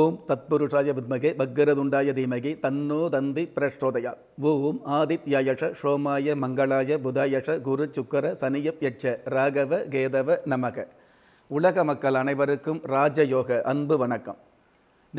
ஓம் தத்புருஷாய வித்மகே பக்ரதுண்டாய தீமகி தன்னோ தந்தி பிரஷோதயா ஓம் ஆதித்யாயஷ ஷோமாய மங்களாய புதாயஷ குரு சுக்கர சனியப் யட்ச ராகவ கேதவ நமக உலக மக்கள் அனைவருக்கும் ராஜயோக அன்பு வணக்கம்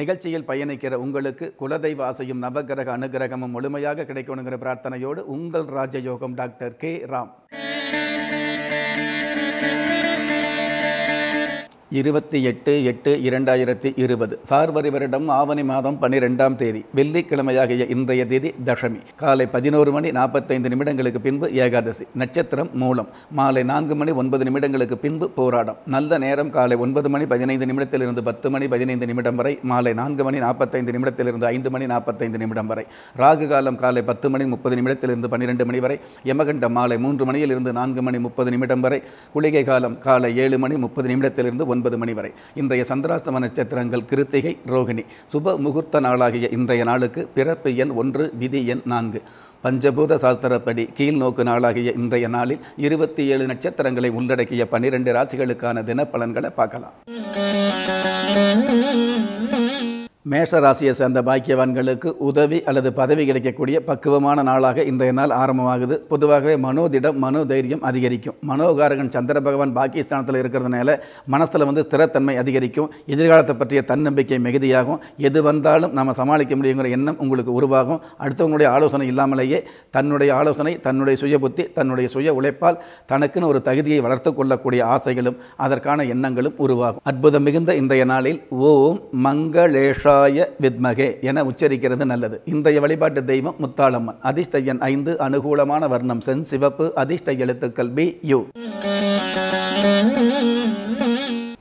நிகழ்ச்சியில் பயணிக்கிற உங்களுக்கு குலதெய்வ ஆசையும் நவகிரக அனுகிரகமும் முழுமையாக கிடைக்கணுங்கிற பிரார்த்தனையோடு உங்கள் ராஜயோகம் டாக்டர் கே ராம் இருபத்தி எட்டு எட்டு இரண்டாயிரத்தி இருபது சார்வரி வருடம் ஆவணி மாதம் பன்னிரெண்டாம் தேதி வெள்ளிக்கிழமையாகிய இன்றைய தேதி தசமி காலை பதினோரு மணி நாற்பத்தைந்து நிமிடங்களுக்கு பின்பு ஏகாதசி நட்சத்திரம் மூலம் மாலை நான்கு மணி ஒன்பது நிமிடங்களுக்கு பின்பு போராடம் நல்ல நேரம் காலை ஒன்பது மணி பதினைந்து நிமிடத்திலிருந்து பத்து மணி பதினைந்து நிமிடம் வரை மாலை நான்கு மணி நாற்பத்தைந்து நிமிடத்திலிருந்து ஐந்து மணி நாற்பத்தைந்து நிமிடம் வரை ராகு காலம் காலை பத்து மணி முப்பது நிமிடத்திலிருந்து பன்னிரெண்டு மணி வரை யமகண்டம் மாலை மூன்று மணியிலிருந்து நான்கு மணி முப்பது நிமிடம் வரை குளிகை காலம் காலை ஏழு மணி முப்பது நிமிடத்திலிருந்து ஒன்பது ஒன்பது மணி வரை இன்றைய சந்திராஷ்டம நட்சத்திரங்கள் கிருத்திகை ரோகிணி சுப முகூர்த்த நாளாகிய இன்றைய நாளுக்கு பிறப்பு எண் ஒன்று விதி எண் நான்கு பஞ்சபூத சாஸ்திரப்படி கீழ் நோக்கு நாளாகிய இன்றைய நாளில் இருபத்தி ஏழு நட்சத்திரங்களை உள்ளடக்கிய பன்னிரண்டு ராசிகளுக்கான தினப்பலன்களை பார்க்கலாம் மேஷராசியை சேர்ந்த பாக்கியவான்களுக்கு உதவி அல்லது பதவி கிடைக்கக்கூடிய பக்குவமான நாளாக இன்றைய நாள் ஆரம்பமாகுது பொதுவாகவே மனோதிடம் தைரியம் அதிகரிக்கும் மனோகாரகன் சந்திர பகவான் பாக்கியஸ்தானத்தில் இருக்கிறதுனால மனசில் வந்து ஸ்திரத்தன்மை அதிகரிக்கும் எதிர்காலத்தை பற்றிய தன்னம்பிக்கை மிகுதியாகும் எது வந்தாலும் நம்ம சமாளிக்க முடியுங்கிற எண்ணம் உங்களுக்கு உருவாகும் அடுத்தவங்களுடைய ஆலோசனை இல்லாமலேயே தன்னுடைய ஆலோசனை தன்னுடைய சுய புத்தி தன்னுடைய சுய உழைப்பால் தனக்குன்னு ஒரு தகுதியை வளர்த்து கொள்ளக்கூடிய ஆசைகளும் அதற்கான எண்ணங்களும் உருவாகும் அற்புதம் மிகுந்த இன்றைய நாளில் ஓம் மங்களேஷா முத்தாய வித்மகே என உச்சரிக்கிறது நல்லது இன்றைய வழிபாட்டு தெய்வம் முத்தாளம்மன் அதிர்ஷ்ட ஐந்து அனுகூலமான வர்ணம் சென் சிவப்பு அதிர்ஷ்ட எழுத்துக்கள் பி யு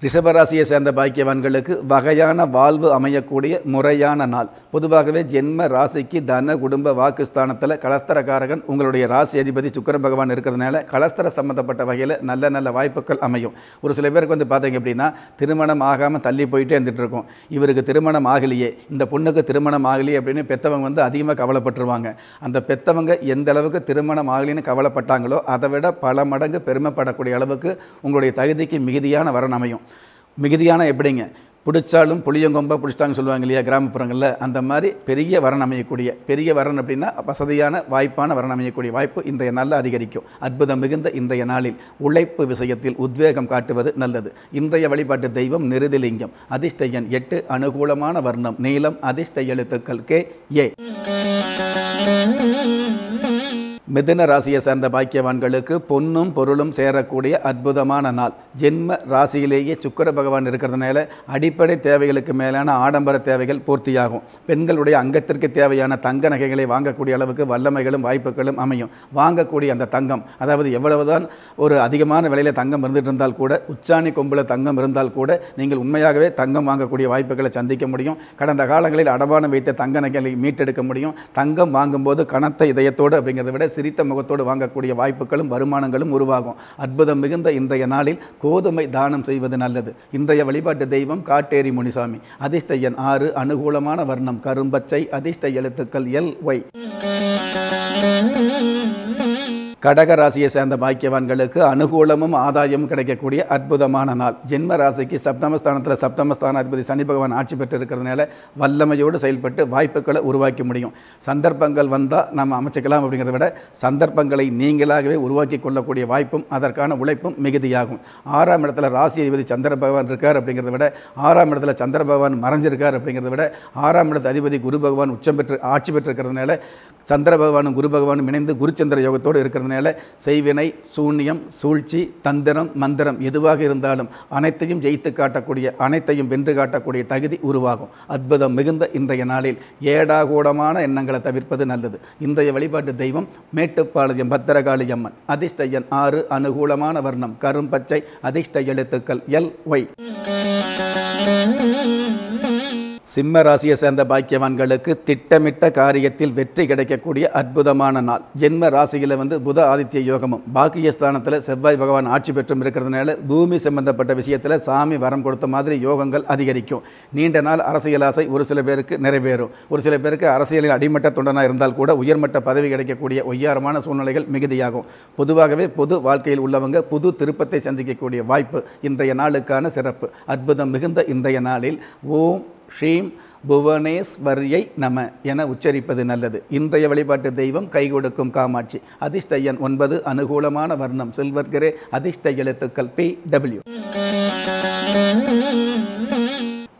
ரிஷபராசியை சேர்ந்த பாக்கியவான்களுக்கு வகையான வாழ்வு அமையக்கூடிய முறையான நாள் பொதுவாகவே ஜென்ம ராசிக்கு தன குடும்ப வாக்குஸ்தானத்தில் கலஸ்தரக்காரகன் உங்களுடைய ராசி அதிபதி சுக்கர பகவான் இருக்கிறதுனால கலஸ்தர சம்மந்தப்பட்ட வகையில் நல்ல நல்ல வாய்ப்புகள் அமையும் ஒரு சில பேருக்கு வந்து பார்த்தீங்க அப்படின்னா திருமணம் ஆகாமல் தள்ளி போயிட்டே இருந்துகிட்டு இருக்கும் இவருக்கு திருமணம் ஆகலையே இந்த பொண்ணுக்கு திருமணம் ஆகலையே அப்படின்னு பெற்றவங்க வந்து அதிகமாக கவலைப்பட்டுருவாங்க அந்த பெற்றவங்க எந்த அளவுக்கு திருமணம் ஆகலின்னு கவலைப்பட்டாங்களோ அதை விட பல மடங்கு பெருமைப்படக்கூடிய அளவுக்கு உங்களுடைய தகுதிக்கு மிகுதியான வரன் அமையும் மிகுதியான எப்படிங்க பிடிச்சாலும் புளியங்கொம்பை பிடிச்சிட்டாங்கன்னு சொல்லுவாங்க இல்லையா கிராமப்புறங்களில் அந்த மாதிரி பெரிய வரன் அமையக்கூடிய பெரிய வரன் அப்படின்னா வசதியான வாய்ப்பான வரன் அமையக்கூடிய வாய்ப்பு இன்றைய நாளில் அதிகரிக்கும் அற்புதம் மிகுந்த இன்றைய நாளில் உழைப்பு விஷயத்தில் உத்வேகம் காட்டுவது நல்லது இன்றைய வழிபாட்டு தெய்வம் நிருதிலிங்கம் அதிர்ஷ்டையன் எட்டு அனுகூலமான வர்ணம் நீளம் அதிர்ஷ்ட எழுத்துக்கள் கே ஏ மிதுன ராசியை சேர்ந்த பாக்கியவான்களுக்கு பொன்னும் பொருளும் சேரக்கூடிய அற்புதமான நாள் ஜென்ம ராசியிலேயே சுக்கர பகவான் இருக்கிறதுனால அடிப்படை தேவைகளுக்கு மேலான ஆடம்பர தேவைகள் பூர்த்தியாகும் பெண்களுடைய அங்கத்திற்கு தேவையான தங்க நகைகளை வாங்கக்கூடிய அளவுக்கு வல்லமைகளும் வாய்ப்புகளும் அமையும் வாங்கக்கூடிய அந்த தங்கம் அதாவது எவ்வளவுதான் ஒரு அதிகமான விலையில் தங்கம் இருந்துட்டு இருந்தால் கூட உச்சாணி கொம்பில் தங்கம் இருந்தால் கூட நீங்கள் உண்மையாகவே தங்கம் வாங்கக்கூடிய வாய்ப்புகளை சந்திக்க முடியும் கடந்த காலங்களில் அடமானம் வைத்த தங்க நகைகளை மீட்டெடுக்க முடியும் தங்கம் வாங்கும்போது கனத்த இதயத்தோடு அப்படிங்கிறத விட சிரித்த முகத்தோடு வாங்கக்கூடிய வாய்ப்புகளும் வருமானங்களும் உருவாகும் அற்புதம் மிகுந்த இன்றைய நாளில் கோதுமை தானம் செய்வது நல்லது இன்றைய வழிபாட்டு தெய்வம் காட்டேரி முனிசாமி அதிர்ஷ்ட எண் ஆறு அனுகூலமான வர்ணம் கரும்பச்சை அதிர்ஷ்ட எழுத்துக்கள் எல் ஒய் கடக ராசியை சேர்ந்த பாக்கியவான்களுக்கு அனுகூலமும் ஆதாயமும் கிடைக்கக்கூடிய அற்புதமான நாள் ஜென்ம ராசிக்கு சப்தமஸ்தானத்தில் சப்தமஸ்தானாதிபதி சனி பகவான் ஆட்சி பெற்று இருக்கிறதுனால வல்லமையோடு செயல்பட்டு வாய்ப்புகளை உருவாக்க முடியும் சந்தர்ப்பங்கள் வந்தால் நம்ம அமைச்சிக்கலாம் அப்படிங்கிறத விட சந்தர்ப்பங்களை நீங்களாகவே உருவாக்கி கொள்ளக்கூடிய வாய்ப்பும் அதற்கான உழைப்பும் மிகுதியாகும் ஆறாம் இடத்துல ராசி அதிபதி சந்திர பகவான் இருக்கார் அப்படிங்கிறத விட ஆறாம் இடத்துல சந்திர பகவான் மறைஞ்சிருக்கார் அப்படிங்கிறத விட ஆறாம் இடத்து அதிபதி குரு பகவான் உச்சம் பெற்று ஆட்சி பெற்றிருக்கிறதுனால சந்திர பகவானும் குரு பகவானும் இணைந்து குருச்சந்திர யோகத்தோடு இருக்கிறது அதனால் செய்வினை சூன்யம் சூழ்ச்சி தந்திரம் மந்திரம் எதுவாக இருந்தாலும் அனைத்தையும் ஜெயித்து காட்டக்கூடிய அனைத்தையும் வென்று காட்டக்கூடிய தகுதி உருவாகும் அற்புதம் மிகுந்த இன்றைய நாளில் ஏடாகூடமான எண்ணங்களை தவிர்ப்பது நல்லது இன்றைய வழிபாட்டு தெய்வம் மேட்டுப்பாளையம் பத்திரகாளி அம்மன் அதிர்ஷ்டையன் ஆறு அனுகூலமான வர்ணம் கரும்பச்சை அதிர்ஷ்ட எழுத்துக்கள் எல் ஒய் சிம்ம ராசியை சேர்ந்த பாக்கியவான்களுக்கு திட்டமிட்ட காரியத்தில் வெற்றி கிடைக்கக்கூடிய அற்புதமான நாள் ஜென்ம ராசியில் வந்து புத ஆதித்ய யோகமும் பாக்கியஸ்தானத்தில் செவ்வாய் பகவான் ஆட்சி பெற்றும் இருக்கிறதுனால பூமி சம்பந்தப்பட்ட விஷயத்தில் சாமி வரம் கொடுத்த மாதிரி யோகங்கள் அதிகரிக்கும் நீண்ட நாள் அரசியல் ஆசை ஒரு சில பேருக்கு நிறைவேறும் ஒரு சில பேருக்கு அரசியலில் அடிமட்ட தொண்டனாக இருந்தால் கூட உயர்மட்ட பதவி கிடைக்கக்கூடிய ஒய்யாரமான சூழ்நிலைகள் மிகுதியாகும் பொதுவாகவே பொது வாழ்க்கையில் உள்ளவங்க புது திருப்பத்தை சந்திக்கக்கூடிய வாய்ப்பு இன்றைய நாளுக்கான சிறப்பு அற்புதம் மிகுந்த இன்றைய நாளில் ஓம் ஸ்ரீம் புவனேஸ்வரியை நம என உச்சரிப்பது நல்லது இன்றைய வழிபாட்டு தெய்வம் கை கொடுக்கும் காமாட்சி அதிர்ஷ்ட ஒன்பது அனுகூலமான வர்ணம் சில்வர்கரே அதிர்ஷ்ட எழுத்துக்கள் பி டபிள்யூ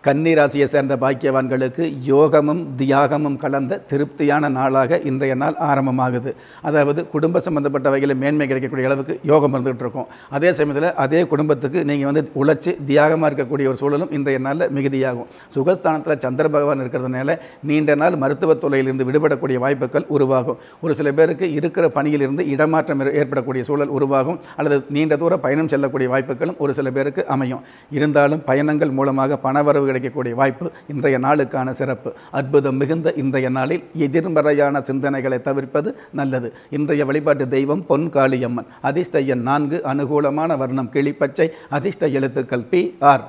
கன்னிராசியை சேர்ந்த பாக்கியவான்களுக்கு யோகமும் தியாகமும் கலந்த திருப்தியான நாளாக இன்றைய நாள் ஆரம்பமாகுது அதாவது குடும்ப சம்மந்தப்பட்ட வகையில் மேன்மை கிடைக்கக்கூடிய அளவுக்கு யோகம் இருந்துகிட்டு இருக்கும் அதே சமயத்தில் அதே குடும்பத்துக்கு நீங்கள் வந்து உழைச்சி தியாகமாக இருக்கக்கூடிய ஒரு சூழலும் இன்றைய நாளில் மிகுதியாகும் சுகஸ்தானத்தில் சந்திர பகவான் இருக்கிறதுனால நீண்ட நாள் மருத்துவத் தொலையிலிருந்து விடுபடக்கூடிய வாய்ப்புகள் உருவாகும் ஒரு சில பேருக்கு இருக்கிற பணியிலிருந்து இடமாற்றம் ஏற்படக்கூடிய சூழல் உருவாகும் அல்லது நீண்ட தூர பயணம் செல்லக்கூடிய வாய்ப்புகளும் ஒரு சில பேருக்கு அமையும் இருந்தாலும் பயணங்கள் மூலமாக பணவரவுகள் கிடைக்கக்கூடிய வாய்ப்பு இன்றைய நாளுக்கான சிறப்பு அற்புதம் மிகுந்த இன்றைய நாளில் எதிர்மறையான சிந்தனைகளை தவிர்ப்பது நல்லது இன்றைய வழிபாட்டு தெய்வம் பொன் காளியம்மன் அதிர்ஷ்ட எண் நான்கு அனுகூலமான வர்ணம் கிளிப்பச்சை அதிர்ஷ்ட எழுத்துக்கள் பி ஆர்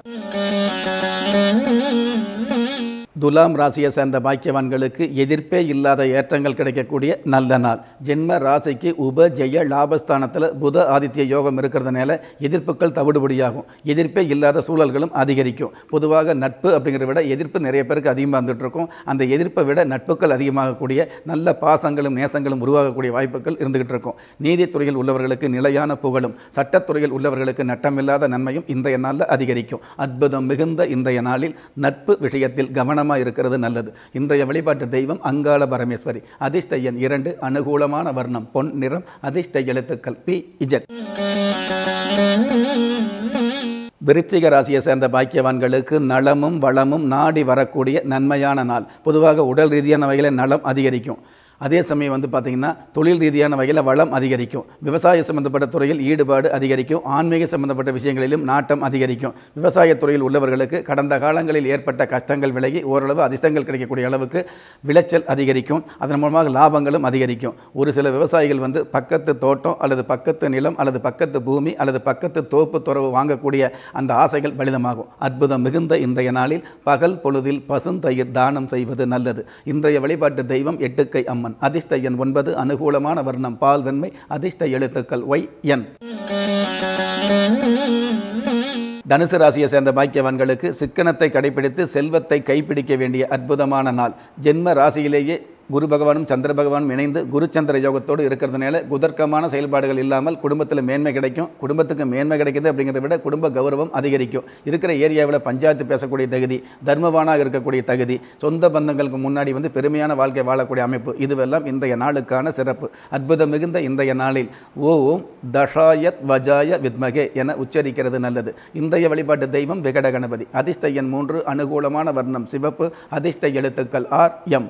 துலாம் ராசியை சேர்ந்த பாக்கியவான்களுக்கு எதிர்ப்பே இல்லாத ஏற்றங்கள் கிடைக்கக்கூடிய நல்ல நாள் ஜென்ம ராசிக்கு உப ஜெய லாபஸ்தானத்தில் புத ஆதித்ய யோகம் இருக்கிறதுனால எதிர்ப்புகள் தவிடுபடியாகும் எதிர்ப்பே இல்லாத சூழல்களும் அதிகரிக்கும் பொதுவாக நட்பு அப்படிங்கிற விட எதிர்ப்பு நிறைய பேருக்கு அதிகமாக இருந்துகிட்ருக்கும் அந்த எதிர்ப்பை விட நட்புகள் அதிகமாகக்கூடிய நல்ல பாசங்களும் நேசங்களும் உருவாகக்கூடிய வாய்ப்புகள் இருந்துகிட்டு இருக்கும் நீதித்துறையில் உள்ளவர்களுக்கு நிலையான புகழும் சட்டத்துறையில் உள்ளவர்களுக்கு நட்டமில்லாத நன்மையும் இன்றைய நாளில் அதிகரிக்கும் அற்புதம் மிகுந்த இன்றைய நாளில் நட்பு விஷயத்தில் கவனம் நிதானமாக இருக்கிறது நல்லது இன்றைய வழிபாட்டு தெய்வம் அங்காள பரமேஸ்வரி அதிர்ஷ்ட இரண்டு அனுகூலமான வர்ணம் பொன் நிறம் அதிர்ஷ்ட எழுத்துக்கள் பி இஜட் விருச்சிக ராசியை சேர்ந்த பாக்கியவான்களுக்கு நலமும் வளமும் நாடி வரக்கூடிய நன்மையான நாள் பொதுவாக உடல் ரீதியான வகையில் நலம் அதிகரிக்கும் அதே சமயம் வந்து பார்த்திங்கன்னா தொழில் ரீதியான வகையில் வளம் அதிகரிக்கும் விவசாய சம்மந்தப்பட்ட துறையில் ஈடுபாடு அதிகரிக்கும் ஆன்மீக சம்மந்தப்பட்ட விஷயங்களிலும் நாட்டம் அதிகரிக்கும் விவசாயத்துறையில் உள்ளவர்களுக்கு கடந்த காலங்களில் ஏற்பட்ட கஷ்டங்கள் விலகி ஓரளவு அதிர்ஷ்டங்கள் கிடைக்கக்கூடிய அளவுக்கு விளைச்சல் அதிகரிக்கும் அதன் மூலமாக லாபங்களும் அதிகரிக்கும் ஒரு சில விவசாயிகள் வந்து பக்கத்து தோட்டம் அல்லது பக்கத்து நிலம் அல்லது பக்கத்து பூமி அல்லது பக்கத்து தோப்பு துறவு வாங்கக்கூடிய அந்த ஆசைகள் பலிதமாகும் அற்புதம் மிகுந்த இன்றைய நாளில் பகல் பொழுதில் பசுந்தயிர் தானம் செய்வது நல்லது இன்றைய வழிபாட்டு தெய்வம் எட்டுக்கை அம்மா அம்மன் அதிர்ஷ்ட எண் ஒன்பது அனுகூலமான வர்ணம் பால் வெண்மை அதிர்ஷ்ட எழுத்துக்கள் ஒய் என் தனுசு ராசியை சேர்ந்த பாக்கியவான்களுக்கு சிக்கனத்தை கடைபிடித்து செல்வத்தை கைப்பிடிக்க வேண்டிய அற்புதமான நாள் ஜென்ம ராசியிலேயே குரு பகவானும் சந்திர பகவானும் இணைந்து குரு சந்திர யோகத்தோடு இருக்கிறதுனால குதர்க்கமான செயல்பாடுகள் இல்லாமல் குடும்பத்தில் மேன்மை கிடைக்கும் குடும்பத்துக்கு மேன்மை கிடைக்கிது அப்படிங்கிறத விட குடும்ப கௌரவம் அதிகரிக்கும் இருக்கிற ஏரியாவில் பஞ்சாயத்து பேசக்கூடிய தகுதி தர்மவானாக இருக்கக்கூடிய தகுதி சொந்த பந்தங்களுக்கு முன்னாடி வந்து பெருமையான வாழ்க்கை வாழக்கூடிய அமைப்பு இதுவெல்லாம் இன்றைய நாளுக்கான சிறப்பு அற்புதம் மிகுந்த இன்றைய நாளில் ஓம் தஷாயத் வஜாய வித்மகே என உச்சரிக்கிறது நல்லது இன்றைய வழிபாட்டு தெய்வம் விகட கணபதி அதிர்ஷ்ட எண் மூன்று அனுகூலமான வர்ணம் சிவப்பு அதிர்ஷ்ட எழுத்துக்கள் ஆர் எம்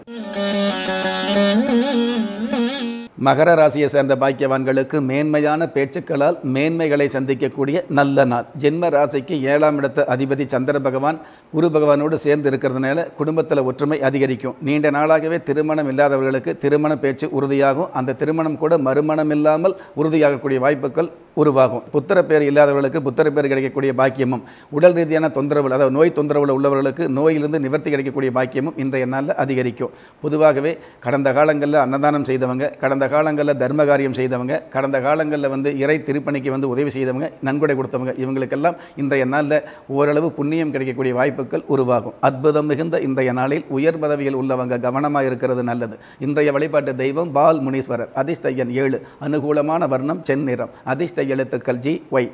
மகர ராசியை சேர்ந்த பாக்கியவான்களுக்கு மேன்மையான பேச்சுக்களால் மேன்மைகளை சந்திக்கக்கூடிய நல்ல நாள் ஜென்ம ராசிக்கு ஏழாம் இடத்த அதிபதி சந்திர பகவான் குரு பகவானோடு சேர்ந்து இருக்கிறதுனால குடும்பத்தில் ஒற்றுமை அதிகரிக்கும் நீண்ட நாளாகவே திருமணம் இல்லாதவர்களுக்கு திருமண பேச்சு உறுதியாகும் அந்த திருமணம் கூட மறுமணம் இல்லாமல் உறுதியாகக்கூடிய வாய்ப்புகள் உருவாகும் புத்திர பேர் இல்லாதவர்களுக்கு புத்திர பேர் கிடைக்கக்கூடிய பாக்கியமும் உடல் ரீதியான தொந்தரவு அதாவது நோய் தொந்தரவு உள்ளவர்களுக்கு நோயிலிருந்து நிவர்த்தி கிடைக்கக்கூடிய பாக்கியமும் இன்றைய நாளில் அதிகரிக்கும் பொதுவாகவே கடந்த காலங்களில் அன்னதானம் செய்தவங்க கடந்த காலங்களில் தர்ம காரியம் செய்தவங்க கடந்த காலங்களில் வந்து இறை திருப்பணிக்கு வந்து உதவி செய்தவங்க நன்கொடை கொடுத்தவங்க இவங்களுக்கெல்லாம் இன்றைய நாளில் ஓரளவு புண்ணியம் கிடைக்கக்கூடிய வாய்ப்புகள் உருவாகும் அற்புதம் மிகுந்த இன்றைய நாளில் உயர் பதவியில் உள்ளவங்க கவனமாக இருக்கிறது நல்லது இன்றைய வழிபாட்டு தெய்வம் பால் முனீஸ்வரர் அதிஷ்டையன் ஏழு அனுகூலமான வர்ணம் செந்நிறம் அதிஷ்ட எழுத்துக்கள் ஜி ஒய்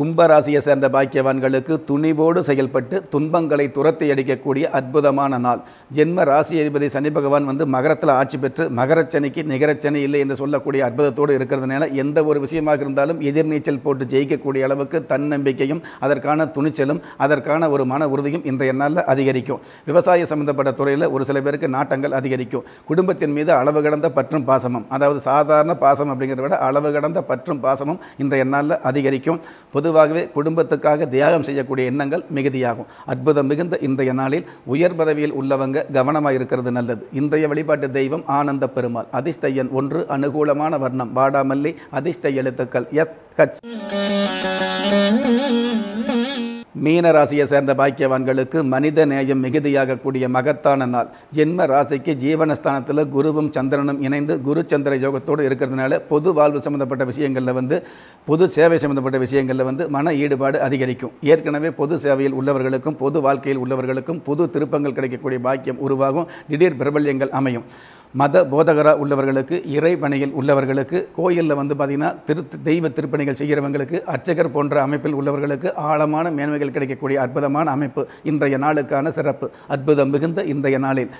கும்பராசியை சேர்ந்த பாக்கியவான்களுக்கு துணிவோடு செயல்பட்டு துன்பங்களை துரத்தி அடிக்கக்கூடிய அற்புதமான நாள் ஜென்ம ராசி அதிபதி சனி பகவான் வந்து மகரத்தில் ஆட்சி பெற்று மகரச்சனைக்கு நிகரச்சனி இல்லை என்று சொல்லக்கூடிய அற்புதத்தோடு இருக்கிறதுனால எந்த ஒரு விஷயமாக இருந்தாலும் எதிர்நீச்சல் போட்டு ஜெயிக்கக்கூடிய அளவுக்கு தன்னம்பிக்கையும் அதற்கான துணிச்சலும் அதற்கான ஒரு மன உறுதியும் இன்றைய நாளில் அதிகரிக்கும் விவசாய சம்பந்தப்பட்ட துறையில் ஒரு சில பேருக்கு நாட்டங்கள் அதிகரிக்கும் குடும்பத்தின் மீது அளவு கடந்த பற்றும் பாசமும் அதாவது சாதாரண பாசம் அப்படிங்கிறத விட அளவு கடந்த பற்றும் பாசமும் இன்றைய நாளில் அதிகரிக்கும் பொது பொதுவாகவே குடும்பத்துக்காக தியாகம் செய்யக்கூடிய எண்ணங்கள் மிகுதியாகும் அற்புதம் மிகுந்த இன்றைய நாளில் உயர் பதவியில் உள்ளவங்க கவனமாக இருக்கிறது நல்லது இன்றைய வழிபாட்டு தெய்வம் ஆனந்த பெருமாள் அதிர்ஷ்டையன் ஒன்று அனுகூலமான வர்ணம் வாடாமல்லி அதிர்ஷ்ட எழுத்துக்கள் எஸ் ஹச் மீன ராசியை சேர்ந்த பாக்கியவான்களுக்கு மனித நேயம் மிகுதியாகக்கூடிய மகத்தான நாள் ஜென்ம ராசிக்கு ஜீவனஸ்தானத்தில் குருவும் சந்திரனும் இணைந்து குரு சந்திர யோகத்தோடு இருக்கிறதுனால பொது வாழ்வு சம்மந்தப்பட்ட விஷயங்களில் வந்து பொது சேவை சம்மந்தப்பட்ட விஷயங்களில் வந்து மன ஈடுபாடு அதிகரிக்கும் ஏற்கனவே பொது சேவையில் உள்ளவர்களுக்கும் பொது வாழ்க்கையில் உள்ளவர்களுக்கும் புது திருப்பங்கள் கிடைக்கக்கூடிய பாக்கியம் உருவாகும் திடீர் பிரபல்யங்கள் அமையும் மத போதகராக உள்ளவர்களுக்கு இறைப்பணியில் உள்ளவர்களுக்கு கோயிலில் வந்து பார்த்திங்கன்னா திரு தெய்வ திருப்பணிகள் செய்கிறவங்களுக்கு அர்ச்சகர் போன்ற அமைப்பில் உள்ளவர்களுக்கு ஆழமான மேன்மைகள் கிடைக்கக்கூடிய அற்புதமான அமைப்பு இன்றைய நாளுக்கான சிறப்பு அற்புதம் மிகுந்த இன்றைய நாளில்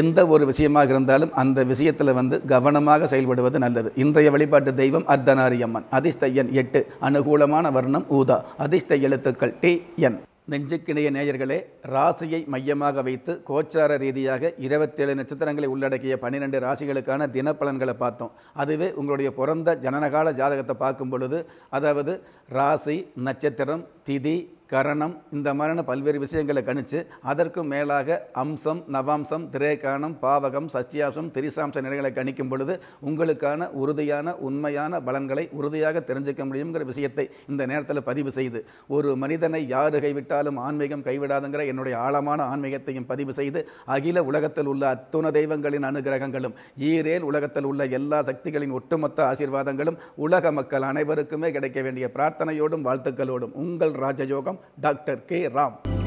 எந்த ஒரு விஷயமாக இருந்தாலும் அந்த விஷயத்தில் வந்து கவனமாக செயல்படுவது நல்லது இன்றைய வழிபாட்டு தெய்வம் அர்த்தனாரியம்மன் அதிர்ஷ்ட எண் எட்டு அனுகூலமான வர்ணம் ஊதா அதிர்ஷ்ட எழுத்துக்கள் டி என் நெஞ்சுக்கிணைய நேயர்களே ராசியை மையமாக வைத்து கோச்சார ரீதியாக இருபத்தேழு நட்சத்திரங்களை உள்ளடக்கிய பன்னிரெண்டு ராசிகளுக்கான தினப்பலன்களை பார்த்தோம் அதுவே உங்களுடைய பிறந்த ஜனனகால ஜாதகத்தை பார்க்கும் பொழுது அதாவது ராசி நட்சத்திரம் திதி கரணம் இந்த மாதிரியான பல்வேறு விஷயங்களை கணித்து அதற்கும் மேலாக அம்சம் நவாம்சம் திரேகானம் பாவகம் சஷ்டியாசம் திரிசாம்ச நிலைகளை கணிக்கும் பொழுது உங்களுக்கான உறுதியான உண்மையான பலன்களை உறுதியாக தெரிஞ்சிக்க முடியுங்கிற விஷயத்தை இந்த நேரத்தில் பதிவு செய்து ஒரு மனிதனை யார் கைவிட்டாலும் ஆன்மீகம் கைவிடாதுங்கிற என்னுடைய ஆழமான ஆன்மீகத்தையும் பதிவு செய்து அகில உலகத்தில் உள்ள அத்துண தெய்வங்களின் அனுகிரகங்களும் ஈரேல் உலகத்தில் உள்ள எல்லா சக்திகளின் ஒட்டுமொத்த ஆசீர்வாதங்களும் உலக மக்கள் அனைவருக்குமே கிடைக்க வேண்டிய பிரார்த்தனையோடும் வாழ்த்துக்களோடும் உங்கள் ராஜயோகம் டாக்டர் கே ராம்